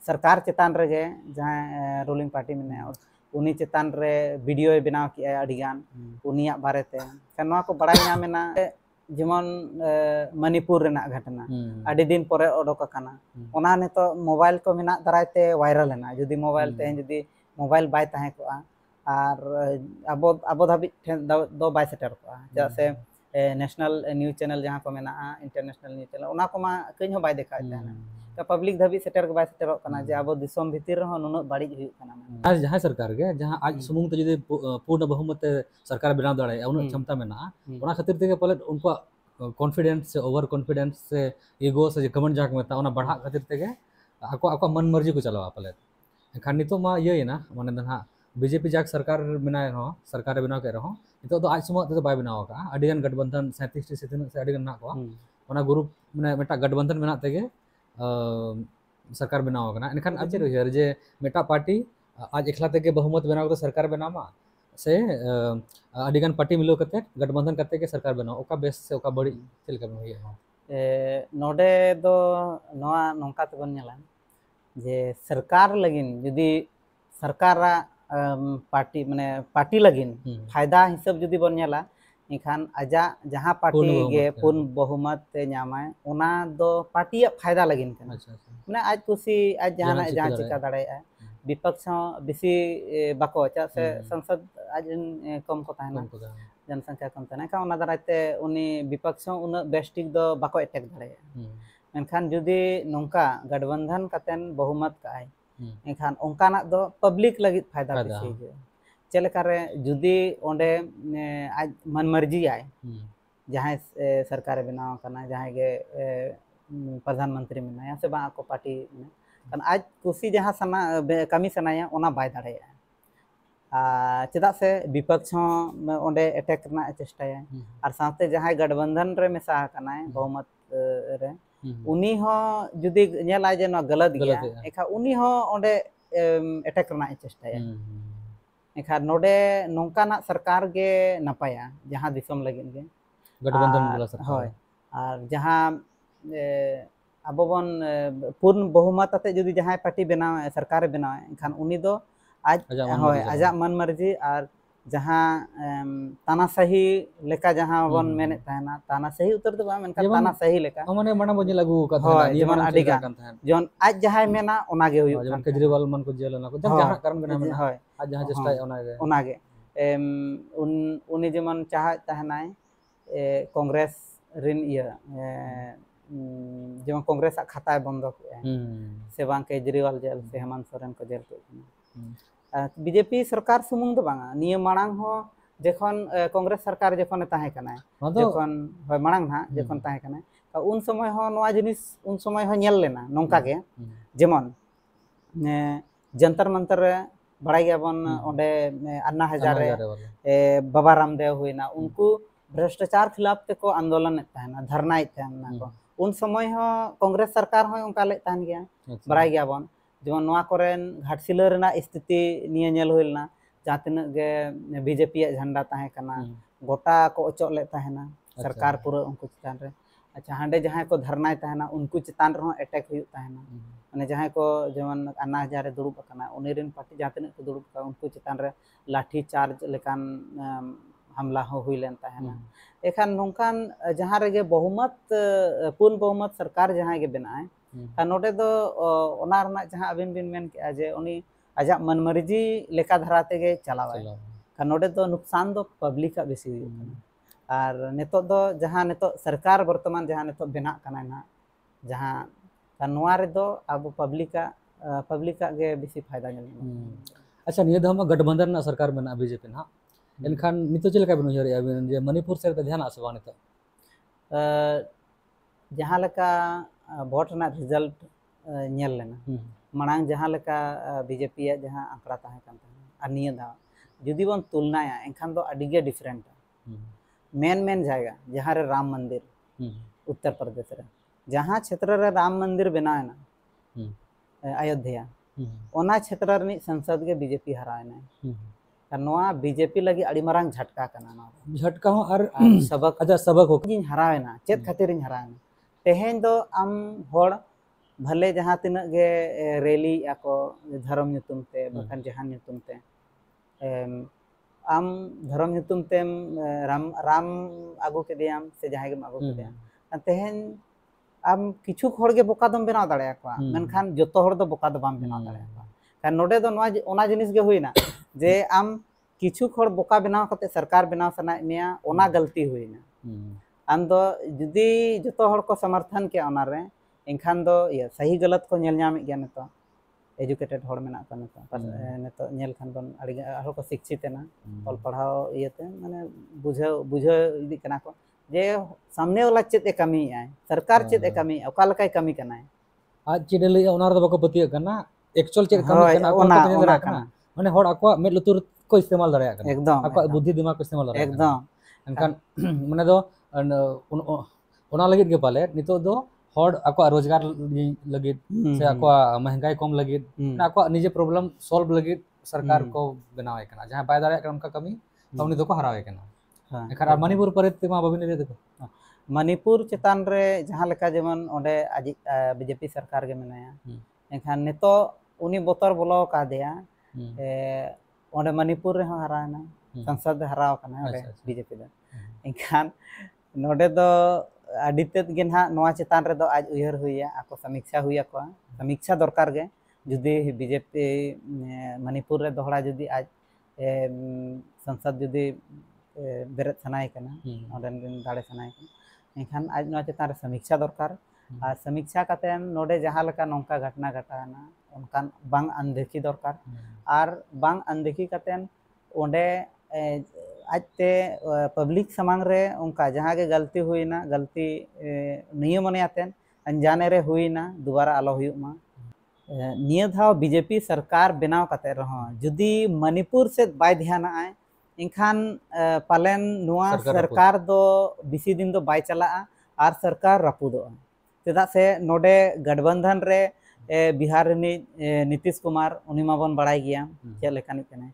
सरकार चितान रगे जहाँ रूलिंग पार्टी में और उन्हीं चितान रे वीडियो बनाव किया अड़ीगान हम्म। उन्हीं बारे ते कनवा को बड़ा नाम ना जेमन मणिपुर रेना घटना अड़ी हम्म, हम्म। दिन परे ओडोक आना ओना नेतो मोबाइल को मेना दरायते वायरल है जदि मोबाइल ते जदि मोबाइल बाय तहे को अब আবো আবো ধাবি দো से সেটার কো যা সে नेशनल न्यूज चैनल जहाँ को मेना इंटरनेशनल न्यूज चैनल उना को कहीं हो बाय देखा जाए पब्लिक धाबी सेटर के बाई सेटर जे अब भितर रहा नुना बड़ी आज जहां सरकार के जहां आज हम्म। समूह तो पूर्ण बहुमत सरकार बनाव दड़े उन क्षमता में ना हम्म। खातिर ते तो पहले उनको कॉन्फिडेंस से ओवर कॉन्फिडेंस से ईगो से जे कमेंट जाक मेता बढ़ा खातिर ते तो आको मन मर्जी को चलावा पहले एखान नित तो मा ये ना हाँ, बीजेपी जाक सरकार बना रहा सरकार बना के रहा नित आज समूह तो बाय बनाओ का गठबंधन सैंतीस से ग्रुप मैं मेटा गठबंधन बनाते के ᱥᱚᱨᱠᱟᱨ ᱵᱮᱱᱟᱣ ᱟᱠᱟᱱᱟ ᱮᱱᱠᱷᱟᱱ ᱟᱨ ᱪᱮᱫ ᱩᱭᱦᱟᱹᱨ ᱡᱮ ᱢᱤᱫᱴᱟᱝ ᱯᱟᱨᱴᱤ ᱟᱡ ᱮᱠᱞᱟ ᱛᱮᱜᱮ ᱵᱚᱦᱩᱢᱚᱛ ᱵᱮᱱᱟᱣ ᱠᱟᱛᱮ ᱥᱚᱨᱠᱟᱨ ᱵᱮᱱᱟᱣᱢᱟ ᱥᱮ ᱟᱹᱰᱤᱜᱟᱱ ᱯᱟᱨᱴᱤ ᱢᱤᱞᱟᱹᱣ ᱠᱟᱛᱮ ᱜᱚᱴᱵᱚᱱᱫᱷᱚᱱ ᱠᱟᱛᱮ ᱜᱮ ᱥᱚᱨᱠᱟᱨ ᱵᱮᱱᱟᱣ ᱚᱠᱟ ᱵᱮᱥ ᱥᱮ ᱚᱠᱟ ᱵᱟᱹᱲᱤᱡ ᱪᱮᱫ ᱞᱮᱠᱟ ᱵᱮᱱ ᱩᱭᱦᱟᱹᱨᱟ ᱱᱚᱰᱮ ᱫᱚ ᱱᱚᱣᱟ ᱱᱚᱝᱠᱟ ᱛᱮᱵᱚᱱ ᱧᱮᱞᱟ ᱡᱮ ᱥᱚᱨᱠᱟᱨ ᱞᱟᱹᱜᱤᱫ ᱡᱩᱫᱤ ᱥᱚᱨᱠᱟᱨᱟᱜ ᱯᱟᱨᱴᱤ ᱢᱟᱱᱮ ᱯᱟᱨᱴᱤ ᱞᱟᱹᱜᱤᱫ ᱯᱷᱟᱭᱫᱟ ᱦᱤᱥᱟᱹᱵ ᱡᱩᱫᱤ ᱵᱚᱱ ᱧᱮᱞᱟ इखान आजा जहां पार्टी गे पुन बहुमत ते नामाय उना दो पार्टी फायदा लगिन के माने आज कुसी आज जहां जहां चिका दड़े है विपक्ष बिसी बाको चा से संसद आज कम को ताना जनसंख्या कम ताना का उना दराते उनी विपक्ष उन बेस्टिक दो बाको अटैक दड़े है जुदी नोंका गठबंधन कतेन बहुमत काय इखान ओंकाना दो पब्लिक लगित फायदा बिसी जे ᱪᱮᱫ ᱞᱮᱠᱟᱨᱮ ᱡᱩᱫᱤ ᱚᱸᱰᱮ ᱟᱡ ᱢᱟᱱ ᱢᱟᱨᱡᱤᱭᱟᱭ ᱡᱟᱦᱟᱸᱭ ᱥᱚᱨᱠᱟᱨᱮ ᱵᱮᱱᱟᱣ ᱠᱟᱱᱟ ᱡᱟᱦᱟᱸᱭ ᱜᱮ प्रधान मंत्री मेनाया से बा को पार्टी में आज कुसी जहाँ सना कमी सनाया ओना बाय दाड़ेया चेदा से विपक्ष ओंडे अटैक करना चेष्टाया और साथे जहाँ गठबंधन रे मेसा करना है बहुमत रे उनी हो जुदी नेला जे गलत गया एखा उनी हो ओंडे अटैक करना चेष्टाया ᱮᱱᱠᱷᱟᱱ ᱱᱚᱰᱮ ᱱᱚᱝᱠᱟᱱᱟᱜ ᱥᱚᱨᱠᱟᱨ ᱜᱮ ᱱᱟᱯᱟᱭᱟ ᱡᱟᱦᱟᱸ दिसम लगे गे गठबंधन सरकार और जहाँ अब पूर्ण बहुमत आते जुदी जहां पार्टी बनावे सरकार बनावे एनखान उनी दो आज होय आजा मन मर्जी और जहाँ सही लेका जहाँ बन हम्म। मेने तहना तानाशाही उतर तो बाम इनका तानाशाही लेका हम हाँ, उन्हें मना बोलने लगू हाँ, का था ये मन अड़िका जोन आज जहाँ मेना उनागे हुई हाँ, जोन केजरीवाल मन को जेल ना को जब जहाँ कर्म करने में है आज जहाँ जिस टाइम उनागे उनागे उन उन्हें जो मन चाह तहना है कांग्रेस रिन ये जो कांग्रेस खाता है बंद हम्म। से बांके केजरीवाल जेल से हेमंत सोरेन को जेल को बीजेपी सरकार सुमुंग तो बांगा निये मारांग हो जेकोन कांग्रेस सरकार जेकोन ताहे है जेकोन होय मारांग ना जेकोन ताहे कनाय उन समय हो नवा जिनिस उन समय हो न्याल लेना नोंका के जेमन जंतर मंतर रे बड़ा गया बन ओंडे अन्ना हजारे बाबा रामदेव हुए ना उनको भ्रष्टाचार खिलाफ ते को आंदोलन इतना है ना धरना इतना है ना को उन समय हो कांग्रेस सरकार हो उनका लेता नहीं गया बड़ा गया बन जेमन नवा स्थिति निये होना जहाँ जातिना बीजेपी झंडा तहकना गोटा को ओचो ले सरकार पूरा उनको चितान रे अच्छा हाँ जहाँ को धरना तहना उनको चितान रहा एटेक होना मैंने जहाँ को जेमन अना जहाँ दुड़ब कना उन्हीं रेन पार्टी जातिना को दुड़ब का उनको चितान रे लाठी चार्ज लेकान हमला हो हुई एखान नौकान जहाँ रे बहुमत पूर्ण बहुमत सरकार जहाँ बनाए ᱟᱨ ᱱᱚᱰᱮ ᱫᱚ ᱚᱱᱟ ᱨᱮᱱᱟᱜ ᱡᱟᱦᱟᱸ ᱟᱵᱤᱱ ᱵᱤᱱ ᱢᱮᱱ ᱠᱮᱜᱼᱟ ᱡᱮ ᱩᱱᱤ ᱟᱡᱟᱜ ᱢᱟᱱᱢᱟᱨᱡᱤ ᱞᱮᱠᱟ ᱫᱷᱟᱨᱟ ᱛᱮᱜᱮ ᱪᱟᱞᱟᱣᱟᱭ ᱟᱨ ᱱᱚᱰᱮ ᱫᱚ ᱱᱩᱠᱥᱟᱱ ᱫᱚ ᱯᱟᱵᱽᱞᱤᱠᱟᱜ ᱵᱮᱥᱤ ᱦᱩᱭᱩᱜ ᱠᱟᱱᱟ ᱟᱨ ᱱᱤᱛᱚᱜ ᱫᱚ ᱡᱟᱦᱟᱸ ᱱᱤᱛᱚᱜ ᱥᱚᱨᱠᱟᱨ ᱵᱚᱨᱛᱚᱢᱟᱱ ᱡᱟᱦᱟᱸ ᱱᱤᱛᱚᱜ ᱵᱮᱱᱟᱜ ᱠᱟᱱᱟ ᱱᱟᱜ ᱡᱟᱦᱟᱸ ᱱᱚᱣᱟ रेदो अब पब्लिक का पब्लिक का गे बेसी फायदा ᱧᱟᱢ अच्छा निये दम गठबंधन ना सरकार में ना बीजेपी ना इनखान नितो चले का बिनु जरे अभी जे मणिपुर से ध्यान आसवान तो जहां लका भोट रिजल्ट नल लेना मांग हम्म। जहाँ बीजेपी जहाँ आंकड़ा तहकान और निये दौ जुदी बन तुलनाया एखान डिफरेंट मेन मेन जगह जहाँ राम मंदिर हम्म। उत्तर प्रदेश रे जहाँ क्षेत्र रे राम मंदिर बनावना हम्म। अयोध्या ओना क्षेत्र रे संसद के बीजेपी हरावना नवा बीजेपी लगी अड़ी मरांग झटका करना झटका और सबक अच्छा सबक हो हरावना चेत खातिर हरावना तेहेन दो आम भले जहाँ तीन गे रैली आको धर्म नितुम ते बखान जहाँ नितुम ते आम धर्म नितुम ते राम राम आगो के दिया से जहाँ के आगो के दिया तेहेन आम किचु खोड़ के बोका दम बिना दाले आको मैंन खान जत्तो होड़ तो बोका दबाम बिना दाले आको कर नोटे तो नवा उना जिनिस के हुई ना जे आम किचु खोड़ बोका बिना खते सरकार बिना सना मिया उना गलती हुई ना ᱟᱢ ᱫᱚ ᱡᱩᱫᱤ ᱡᱚᱛᱚ ᱦᱚᱲ ᱠᱚ ᱥᱚᱢᱚᱨᱛᱷᱚᱱ ᱠᱮᱭᱟ ᱚᱱᱟ ᱨᱮ ᱮᱱᱠᱷᱟᱱ ᱫᱚ ᱥᱟᱹᱦᱤ ᱠᱚ ᱧᱮᱞ ᱧᱟᱢᱮᱫ ᱜᱮᱭᱟ ᱱᱤᱛᱚᱜ एजुकेटेड हर मेना नितोग नितोग शिक्षित ना पढ़ाओ इयते माने बुझे बुझे को जे सामने वाला चेत ए कमी आय सरकार चेत ए कमी ओका कमी कनाय आज चिडे लई ओनार दो बको पतिय एक्चुअल चेत कमी को मेद लुतुर को इस्तेमाल दरया बुद्धि दिमाग को इस्तेमाल दरया ᱟᱨ ᱚᱱᱟ ᱞᱟᱹᱜᱤᱫ ᱜᱮ ᱯᱟᱞᱮ ᱱᱤᱛᱚᱜ ᱫᱚ ᱦᱚᱲ ᱟᱠᱚᱣᱟᱜ ᱨᱳᱡᱽᱜᱟᱨ ᱞᱟᱹᱜᱤᱫ ᱥᱮ ᱟᱠᱚᱣᱟᱜ ᱠᱚᱢ ᱞᱟᱹᱜᱤᱫ ᱟᱠᱚᱣᱟᱜ ᱱᱤᱡᱮ ᱯᱨᱚᱵᱞᱮᱢ ᱞᱟᱹᱜᱤᱫ सरकार को बनावे कना बै बाय कमी हमने तो को हरावे मणिपुर परित मणिपुर चितान रे जेमन आज बीजेपी सरकार के मेनाया एखन नेतो उनी बतर बोलो का मणिपुर रे हराना संसद हराव बीजेपी दा नोडे दो ना चितान रे दो आज उहर हुई समीक्षा हुई आको समीक्षा दरकार जुदी बीजेपी अं, मणिपुर रे दोहड़ा जुदी आज अं, संसद जुदी अं, बेरेद हम्म। दाड़े सनाय आज ना चितान रे समीक्षा दरकार ᱟᱨ ᱥᱚᱢᱤᱠᱥᱟ ᱠᱟᱛᱮ ᱱᱚᱰᱮ ᱡᱟᱦᱟᱸ ᱞᱮᱠᱟ ᱱᱚᱝᱠᱟ ᱜᱷᱚᱴᱱᱟ ᱜᱷᱚᱴᱟᱣᱱᱟ ᱚᱱᱠᱟᱱ ᱵᱟᱝ ᱟᱱᱫᱮᱠᱷᱤ ᱫᱚᱨᱠᱟᱨ ᱟᱨ पब्लिक ᱟᱡᱛᱮ ᱯᱟᱵᱽᱞᱤᱠ ᱥᱟᱢᱟᱝ ᱨᱮ ᱚᱱᱠᱟ ᱡᱟᱦᱟᱸ ᱜᱮ ᱜᱟᱹᱞᱛᱤ ᱦᱩᱭᱱᱟ ᱜᱟᱹᱞᱛᱤ ᱱᱤᱭᱚᱢ ᱟᱛᱮᱱ अनजाने रे हुई ना दोबारा आलो हुमा नियत धाव बीजेपी सरकार बिना कते रहो जुदी मणिपुर से बाय ध्यान आए इनखान पालन नुआ सरकार, सरकार दो बिसी दिन दो बाय चला आ आर सरकार रपुदो चेदा से नोडे गठबंधन रे बिहार नीतीश कुमार उनी माबन बड़ाई गया चेलेकानी कने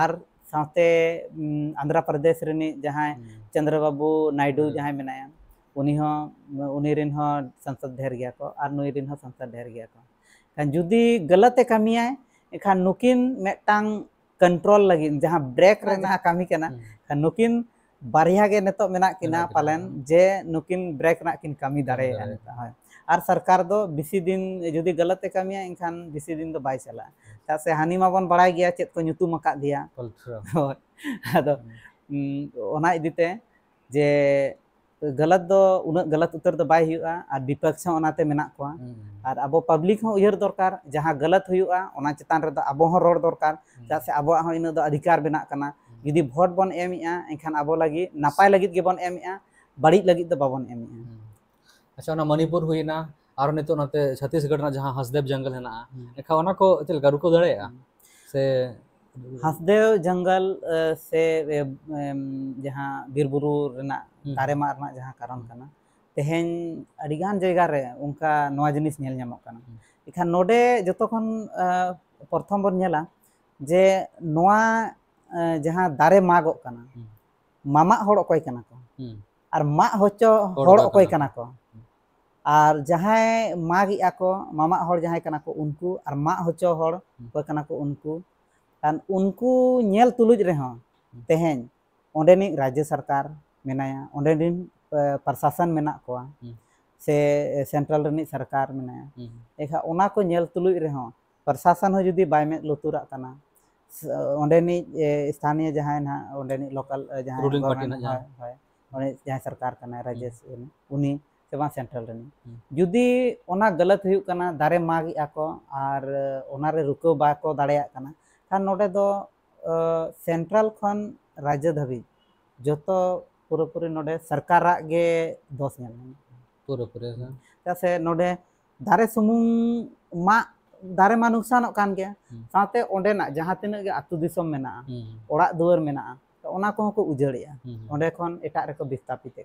आर ᱥᱟᱱᱛᱮ ᱟᱸᱫᱨᱟ ᱯᱨᱟᱫᱮᱥ ᱨᱤᱱᱤ ᱡᱟᱦᱟᱸ ᱪᱚন্দ্রᱟᱵᱟᱵᱩ ᱱᱟᱭᱰᱩ ᱡᱟᱦᱟᱸ ᱢᱮᱱᱟᱭᱟ ᱩᱱᱤᱦᱚ ᱩᱱᱤ ᱨᱤᱱᱦᱚ ᱥᱟंसᱫ ᱫᱷᱮᱨ ᱜᱮᱭᱟᱠᱚ ᱟᱨ ᱱᱩᱭ ᱨᱤᱱᱦᱚ ᱥᱟंसᱫ ᱫᱷᱮᱨ ᱜᱮᱭᱟᱠᱚ ᱠᱟᱱ ᱡᱩᱫᱤ ᱜᱟᱞᱟᱛᱮ ᱠᱟᱢᱤᱭᱟᱭ ᱮᱠᱷᱟᱱ ᱱᱩᱠᱤᱱ ᱢᱮᱴᱟᱝ ᱠᱚᱱᱴᱨᱚᱞ ᱞᱟᱜᱤᱱ ᱡᱟᱦᱟᱸ ᱵᱨᱮᱠ ᱨᱮᱱᱟᱜ ᱠᱟᱢᱤ ᱠᱟᱱᱟ ᱠᱷᱟᱱ ᱱᱩᱠᱤᱱ ᱵᱟᱨᱭᱟᱜᱮ ᱱᱮᱛᱚ ᱢᱮᱱᱟᱜ ᱠᱤᱱᱟ ᱯᱟᱞᱮᱱ ᱡᱮ ᱱᱩᱠᱤᱱ ᱪᱮᱫᱟᱜ ᱥᱮ ᱦᱟᱹᱱᱤ ᱢᱟᱵᱚᱱ ᱵᱟᱲᱟᱭ ᱜᱮᱭᱟ ᱪᱮᱫ ᱠᱚ गलत दो गलत उत्तर तो बाय और विपक्ष और हम्म, हम्म, हम्म। अब पब्लिक हो उयर दरकार जहां गलत होना ओना चितान रे अब रोड दरकार चाहे से अब इन अधिकार बेना कना भोट बन एमिया एखान अब लगी नापाय लगी बन एमिया बड़ी लगी दो बाबन एमिया अच्छा मणिपुर हुई ना और नित नाते छत्तीसगढ़ ना जहाँ हसदेव जंगल है ना एखा ना को चल का रुको दड़े से हसदेव जंगल से जहाँ बीरबुरु रेना तारे मार ना जहाँ कारण करना तेहेन अड़ीगान जगह रे उनका नवा जिनिस नेल ᱧᱟᱢᱚᱜ ᱠᱟᱱᱟ ᱮᱠᱷᱟᱱ ᱱᱚᱰᱮ ᱡᱚᱛᱚ ᱠᱷᱚᱱ ᱯᱨᱚᱛᱷᱚᱢ ᱵᱚᱱ ᱧᱮᱞᱟ ᱡᱮ ᱱᱚᱣᱟ ᱡᱟᱦᱟᱸ ᱫᱟᱨᱮ ᱢᱟᱜᱚᱜ ᱠᱟᱱᱟ ᱢᱟᱢᱟᱜ ᱦᱚᱲ ᱚᱠᱚᱭ ᱠᱟᱱᱟ ᱠᱚ ᱟᱨ ᱢᱟᱜ ᱦᱚᱪᱚ ᱦᱚᱲ ᱚᱠᱚᱭ ᱠᱟᱱᱟ ᱠᱚ ᱟᱨ ᱡᱟᱦᱟᱸᱭ ᱢᱟᱜᱮᱜᱼᱟ ᱠᱚ ᱢᱟᱢᱟᱜ ᱦᱚᱲ ᱡᱟᱦᱟᱸᱭ ᱠᱟᱱᱟ ᱠᱚ ᱩᱱᱠᱩ ᱟᱨ ᱢᱟᱜ ᱦᱚᱪᱚ ᱦᱚᱲ ᱚᱠᱚᱭ ᱠᱟᱱᱟ ᱠᱚ ᱩᱱᱠᱩ ᱠᱷᱟᱱ ᱩᱱᱠᱩ ᱧᱮᱞ ᱛᱩᱞᱩᱡ ᱨᱮᱦᱚᱸ ᱛᱮᱦᱮᱧ ᱚᱸᱰᱮᱱᱤᱡ ᱨᱟᱡᱽᱡᱚ ᱥᱚᱨᱠᱟᱨ ᱢᱮᱱᱟᱭᱟ ᱚᱸᱰᱮᱱᱤᱡ ᱯᱨᱚᱥᱟᱥᱚᱱ ᱢᱮᱱᱟᱜ ᱠᱚᱣᱟ ᱥᱮ ᱥᱮᱱᱴᱨᱟᱞ ᱨᱮᱱᱤᱡ ᱥᱚᱨᱠᱟᱨ ᱢᱮᱱᱟᱭᱟ ᱮᱱᱠᱷᱟᱱ ᱚᱱᱟ ᱠᱚ ᱧᱮᱞ ᱛᱩᱞᱩᱡ ᱨᱮᱦᱚᱸ ᱯᱨᱚᱥᱟᱥᱚᱱ ᱦᱚᱸ ᱡᱩᱫᱤ ᱵᱟᱭ ᱢᱮᱫ ᱞᱩᱛᱩᱨᱟᱜ ᱠᱟᱱᱟ ᱚᱸᱰᱮᱱᱤᱡ ᱥᱛᱷᱟᱱᱤᱭᱚ ᱡᱟᱦᱟᱸᱭ ᱱᱟᱦᱟᱜ ᱚᱸᱰᱮᱱᱤᱡ ᱞᱳᱠᱟᱞ ᱡᱟᱦᱟᱸᱭ ᱨᱩᱞᱤᱝ ᱯᱟᱨᱴᱤ ᱱᱟᱦᱟᱜ ᱦᱳᱭ ᱦᱳᱭ ᱚᱸᱰᱮ ᱡᱟᱦᱟᱸᱭ ᱥᱚᱨᱠᱟᱨ ᱠᱟᱱᱟᱭ ᱨᱟᱡᱽᱡᱚ ᱩᱱᱤ सेंट्रल जुदी गलत होना दारे मागेगा रुक बाड़ा खान ना सेंट्रल खन राज्य धाज जो तो पूरी ना सरकार दस से ना दारे सुमुंग मा दारे मा नुकसान जहाँ तीन अतुदिशम दुआर मेना उजाड़े एटारे को विस्थापित है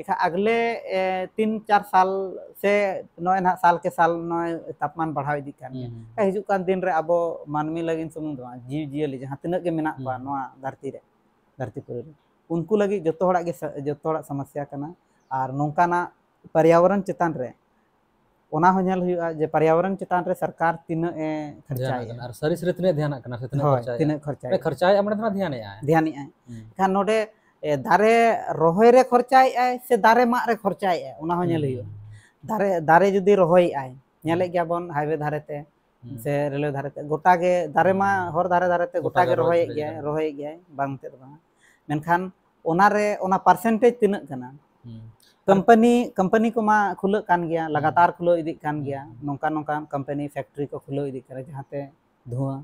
इखा अगले तीन चार साल से नए ना साल के साल नए तापमान बढ़ाव इदी कर हिजु कान दिन रे अब मानमी लगे सुमुंग दो जीव जियल जहां तिनक के मेना पा नोआ धरती रे धरती पुर रे उनको लगे जो होड़ा के जत होड़ा समस्या कना आर नोंकाना पर्यावरण चितान रे ओना हो नेल हुआ जे पर्यावरण चितान रे सरकार तिन ए खर्चा ध्यान दारे रोहे रे खर्चाए आए से दारे मा रे खर्चा आए उन्हा होने हम्म। लियो दारे दारे जुदी रोहे आए न्याले क्या बोन हाईवे दारे ते हम्म। से रेलवे दारे ते गोटा के दारे माँ हम्म। हर दारे दारे ते गोटा के रोहे गया रोहे गया बंग ते रोहा मैंन खान उन्हा रे उन्हा परसेंटेज तीन गना कंपनी कंपनी को माँ खुल कान गया लगातार खुलो इधि कान गया नौका नौका कंपनी फैक्ट्री को खुलो इधि करे जहाँ ते धुआं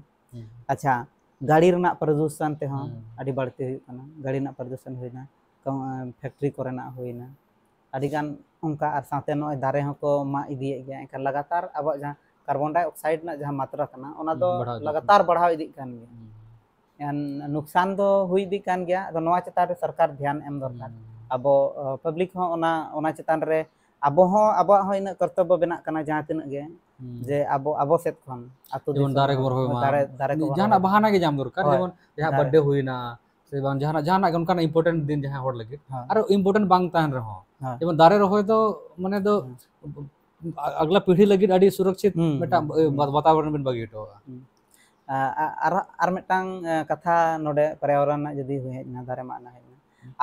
अच्छा गाड़ी रना प्रदूषण ते हों अड़ी बाढ़ती हुई करना गाड़ी प्रदूषण हुई फैक्ट्री को दारे को मा इदिए गया लगातार अब जहाँ कार्बन डाइऑक्साइड मात्रा तो लगातार बढ़ाव इदी करन गया हम्म। नुकसान तो हुई गया तो सरकार ध्यान एम दरकार हम्म। अब पब्लिक हों चितान रे अब इन कर्तव्य बना जहाँ तीन ᱡᱮ ᱟᱵᱚ ᱟᱵᱚ ᱥᱮᱫ ᱠᱷᱚᱱ ᱟᱛᱳ ᱡᱮᱢᱚᱱ ᱫᱟᱨᱮ ᱠᱚ ᱨᱚᱦᱚᱭ ᱢᱟ ᱫᱟᱨᱮ ᱠᱚ ᱡᱟᱦᱟᱱᱟᱜ ᱵᱟᱦᱟᱱᱟ ᱜᱮ ᱧᱟᱢ ᱫᱚᱨᱠᱟᱨ ᱡᱮᱢᱚᱱ ᱡᱟᱦᱟᱸ ᱵᱟᱨᱛᱷᱰᱮ ᱦᱩᱭᱱᱟ ᱥᱮ ᱵᱟᱝ ᱡᱟᱦᱟᱱᱟᱜ ᱡᱟᱦᱟᱱᱟᱜ ᱜᱮ ᱚᱱᱠᱟᱱᱟᱜ ᱤᱢᱯᱚᱨᱴᱮᱱᱴ ᱫᱤᱱ ᱡᱟᱦᱟᱸ ᱦᱚᱲ ᱞᱟᱹᱜᱤᱫ ᱟᱨ ᱤᱢᱯᱚᱨᱴᱮᱱᱴ ᱵᱟᱝ ᱛᱟᱦᱮᱱ ᱨᱮᱦᱚᱸ ᱡᱮᱢᱚᱱ ᱫᱟᱨᱮ ᱨᱚᱦᱚᱭ ᱫᱚ ᱢᱟᱱᱮ ᱫᱚ अगला पीढ़ी लगी अड़ी सुरक्षित मेटा वातावरण बिन बगी तो आर आर मेटांग कथा नोडे पर्यावरण जदी हुए ना दारे माना है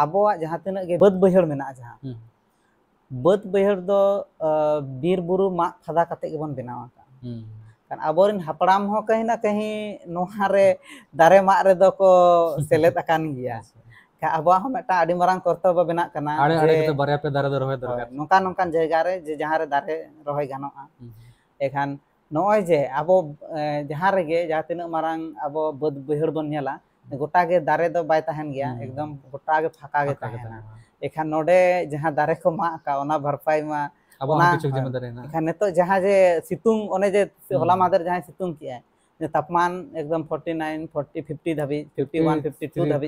आबोवा जहां तिना के बद बहिर मेना जहां ᱵᱟᱹᱫ ᱵᱟᱹᱭᱦᱟᱹᱲ ᱫᱚ ᱵᱤᱨ ᱵᱩᱨᱩ ᱢᱟᱜ ᱯᱷᱟᱫᱟ ᱠᱟᱛᱮ ᱜᱮᱵᱚᱱ ᱵᱮᱱᱟᱣ ᱟᱠᱟᱫᱼᱟ ᱠᱟᱨᱚᱱ ᱟᱵᱚᱨᱮᱱ ᱦᱟᱯᱲᱟᱢ ᱦᱚᱸ ᱠᱟᱹᱦᱤ ᱱᱟ ᱠᱟᱹᱦᱤ ᱱᱚᱣᱟ ᱨᱮ ᱫᱟᱨᱮ ᱢᱟᱜ ᱨᱮᱫᱚ ᱠᱚ ᱥᱮᱞᱮᱫ ᱟᱠᱟᱱ ᱜᱮᱭᱟ ᱟᱵᱚᱣᱟᱜ ᱦᱚᱸ ᱢᱤᱫᱴᱟᱝ ᱟᱹᱰᱤ ᱢᱟᱨᱟᱝ ᱠᱚᱨᱛᱚᱵᱽᱵᱚ ᱵᱮᱱᱟᱜ ᱠᱟᱱᱟ ᱟᱲᱮ ᱟᱲᱮ ᱛᱮ ᱵᱟᱨᱭᱟ ᱯᱮ ᱫᱟᱨᱮ ᱫᱚ ᱨᱚᱦᱚᱭ ᱫᱚᱨᱠᱟᱨ ᱱᱚᱝᱠᱟ ᱱᱚᱝᱠᱟᱱ ᱡᱟᱭᱜᱟ ᱨᱮ ᱡᱮ ᱡᱟᱦᱟᱸ ᱨᱮ ᱫᱟᱨᱮ ᱨᱚᱦᱚᱭ ᱜᱟᱱᱚᱜᱼᱟ ᱮᱠᱷᱟᱱ ᱱᱚᱜᱼᱚᱭ ᱡᱮ ᱟᱵᱚ ᱡᱟᱦᱟᱸ ᱨᱮᱜᱮ ᱡᱟᱦᱟᱸ ᱛᱤᱱᱟᱹᱜ ᱢᱟᱨᱟᱝ ᱟᱵᱚ ᱵᱟᱹᱫ ᱵᱟᱹᱭᱦᱟᱹᱲ ᱵᱚᱱ ᱧᱮᱞᱟ ᱜᱚᱴᱟ ᱜᱮ ᱫᱟᱨᱮ ᱫᱚ ᱵᱟᱭ ᱛᱟᱦᱮᱱ ᱜᱮᱭᱟ ᱮᱠᱫᱚᱢ ᱜᱚᱴᱟ ᱜᱮ ᱯᱷᱟᱸᱠᱟ ᱜᱮ ᱛᱟᱦᱮᱱᱟ एखान नोडे जहां दारे को मा का ओना भरपाई मा अब हम किछु हाँ। जिम्मेदारी ना एखान नेतो जहां जे सितुंग ओने जे होला हम्म। मादर जहां सितुंग किया है जो तापमान एकदम 49, 40, 50 धाबी 51, 52 धाबी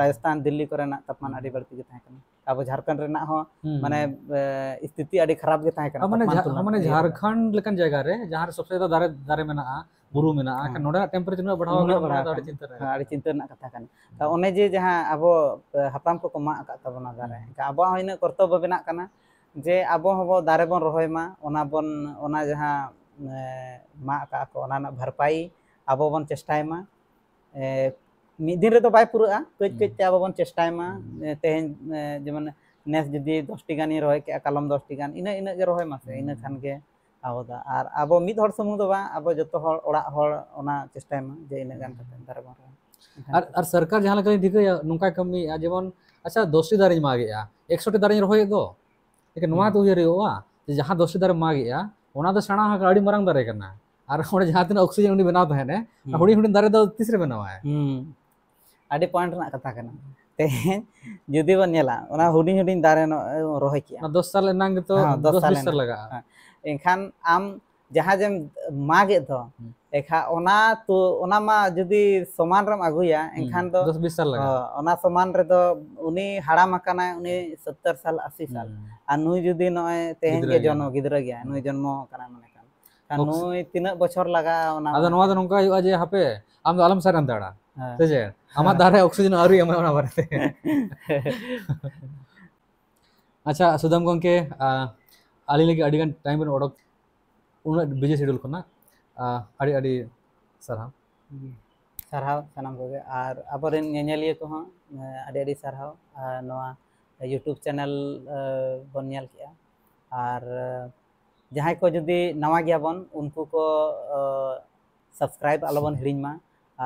राजस्थान दिल्ली को तापमान अभी बढ़ती अब झारखंड रहना हो माने स्थिति अभी खराब के माने झारखंड लेकिन जगह रे जहां सबसे ज्यादा दारे दारे में बुरू में ना टेम्परेचर में बढ़ावा में बढ़ावा अभी चिंता ना कथा कन तो उन्हें जे जहां अब हपाम को कमा का तबना दारे अब इन कर्तव्य बिना कना जे अब हम दारे बन रहोय मा ओना बन ओना जहां मा भरपाई अब बन चेष्टाएमा दिन बै पुरे कच कचते अब बन तेह जेमन नेस जुदी दस टी गान रोय के कलम दस टी गान इना इना के रोय मासे इना खान के आबोदा आर अब मिद हर समूह तो अब जत ओडा हर जे इना गान का तंदर बा आर आर सरकार जहां लगे दिखे नुका कमी आ जेमन अच्छा दोषी दारी मागे आ 61 दारी रोय गो एक नुवा तो हुई रे ओवा जहां दोषी मागे आ ᱚᱱᱟᱫᱚ ᱥᱮᱬᱟ ᱦᱟᱠᱟ ᱟᱹᱰᱤ ᱢᱟᱨᱟᱝ ᱫᱟᱨᱮ ᱠᱟᱱᱟ ᱟᱨ ᱚᱸᱰᱮ ᱡᱟᱦᱟᱸ ᱛᱤᱱᱟᱹᱜ ᱚᱠᱥᱤᱡᱮᱱ ᱩᱱᱤ ᱵᱮᱱᱟᱣ ᱛᱟᱦᱮᱱᱮ ᱦᱩᱰᱤᱧ ᱦᱩᱰᱤᱧ ᱫᱟᱨᱮ ᱫᱚ ᱛᱤᱥᱨᱮ ᱵᱮᱱᱟᱣᱟᱭ ᱟᱹᱰᱤ ᱯᱚᱭᱮᱱᱴ ᱨᱮᱱᱟᱜ ᱠᱟᱛᱷᱟ ᱠᱟᱱᱟ ᱛᱮᱦᱮᱧ ᱡᱩᱫᱤ ᱵᱚᱱ ᱧᱮᱞᱟ ᱚᱱᱟ ᱦᱩᱰᱤᱧ ᱦᱩᱰᱤᱧ ᱫᱟᱨᱮ ᱨᱚᱦᱚᱭ ᱠᱮᱜᱼᱟ ᱫᱚᱥ ᱥᱟᱞ ᱮᱱᱟᱝ ᱜᱮᱛᱚ ᱫᱚᱥ ᱵᱤᱥ ᱥᱟᱞ ᱞᱟᱜᱟᱜᱼᱟ ᱮᱱᱠᱷᱟᱱ ᱟᱢ ᱡᱟᱦᱟᱸ ᱡᱮᱢ ᱢᱟᱜᱮᱫ ᱫᱚ एखा ओना तो ओना मा जदि समान रम आगुया हम्म, एखान तो, लगा हाँ, समान रे तो हाड़ाम आकाना साल 80 साल हम्म। आ जदि नय जन्म गिदरा गया जन्म आकाना माने कान कान लगा ओना आम तो आलम सारन दाड़ा सेजे हाँ। आमा दारे ऑक्सीजन आरु एमा ओना बारे अच्छा सुदाम गंके आली लगे अडिगन टाइम बन ओडक उन बिजी शेड्यूल करना सारा सामानलिए सारा यूट्यूब चैनल बनल के जहाँ को जुदी नवा गया बन उनको को सब्सक्राइब अलो बन हिड़ी में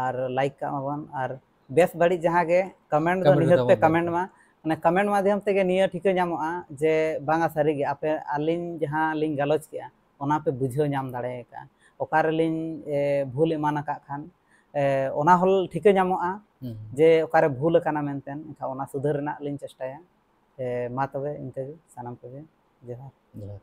और लाइक का बन और बेस बड़ी जहाँ के कमेंट निहत पे कमेंट में मैंने कमेंट माध्यम से ठीक नामा जे बांगा सारी आप गलच आलिन के बुझे नाम दाड़ेगा ᱚᱠᱟᱨᱮᱞᱤᱧ ᱵᱷᱩᱞ ᱮᱢᱟᱱ ᱟᱠᱟᱫ ᱠᱷᱟᱱ ᱚᱱᱟ ᱦᱚᱸ ᱴᱷᱤᱠᱟᱹ ᱧᱟᱢᱚᱜᱼᱟ ᱡᱮ ᱚᱠᱟᱨᱮ ᱵᱷᱩᱞ ᱟᱠᱟᱱᱟ ᱢᱮᱱᱛᱮ ᱮᱱᱠᱷᱟᱱ ᱚᱱᱟ ᱥᱩᱫᱷᱟᱹᱨ ᱨᱮᱱᱟᱜ ᱞᱤᱧ ᱪᱮᱥᱴᱟᱭᱟ ᱢᱟ ᱛᱚᱵᱮ ᱤᱱᱠᱟᱹᱜᱮ ᱥᱟᱱᱟᱢ ᱠᱚᱜᱮ ᱡᱚᱦᱟᱨ ᱡᱚᱦᱟᱨ